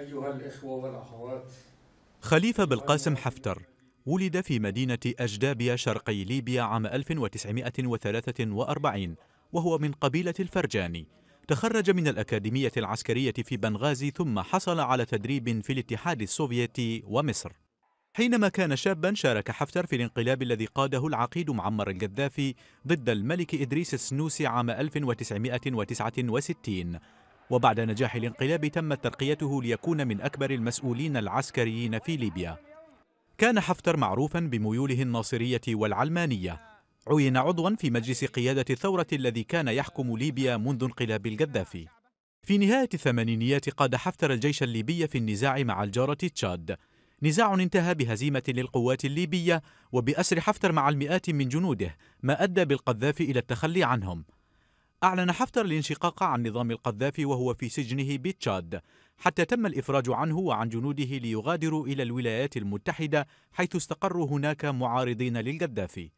أيها الإخوة والأخوات خليفة بالقاسم حفتر ولد في مدينة أجدابيا شرقي ليبيا عام 1943 وهو من قبيلة الفرجاني تخرج من الأكاديمية العسكرية في بنغازي ثم حصل على تدريب في الاتحاد السوفيتي ومصر حينما كان شابا شارك حفتر في الانقلاب الذي قاده العقيد معمر القذافي ضد الملك إدريس السنوسي عام 1969 وبعد نجاح الانقلاب تمت ترقيته ليكون من أكبر المسؤولين العسكريين في ليبيا كان حفتر معروفا بميوله الناصرية والعلمانية عين عضوا في مجلس قيادة الثورة الذي كان يحكم ليبيا منذ انقلاب القذافي في نهاية الثمانينيات قاد حفتر الجيش الليبي في النزاع مع الجارة تشاد نزاع انتهى بهزيمة للقوات الليبية وبأسر حفتر مع المئات من جنوده ما أدى بالقذافي إلى التخلي عنهم أعلن حفتر الانشقاق عن نظام القذافي وهو في سجنه بتشاد حتى تم الإفراج عنه وعن جنوده ليغادروا إلى الولايات المتحدة حيث استقروا هناك معارضين للقذافي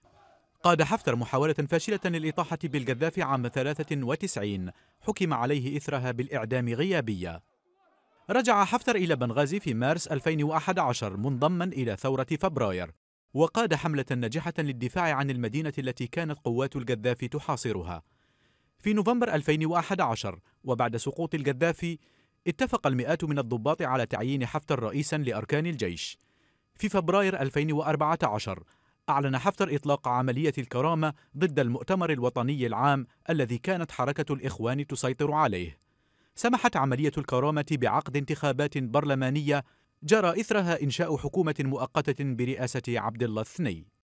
قاد حفتر محاولة فاشلة للإطاحة بالقذافي عام 93 حكم عليه إثرها بالإعدام غيابية رجع حفتر إلى بنغازي في مارس 2011 منضما إلى ثورة فبراير وقاد حملة ناجحة للدفاع عن المدينة التي كانت قوات القذافي تحاصرها في نوفمبر 2011 وبعد سقوط القذافي اتفق المئات من الضباط على تعيين حفتر رئيسا لأركان الجيش في فبراير 2014 أعلن حفتر إطلاق عملية الكرامة ضد المؤتمر الوطني العام الذي كانت حركة الإخوان تسيطر عليه سمحت عملية الكرامة بعقد انتخابات برلمانية جرى إثرها إنشاء حكومة مؤقتة برئاسة عبد الله الثني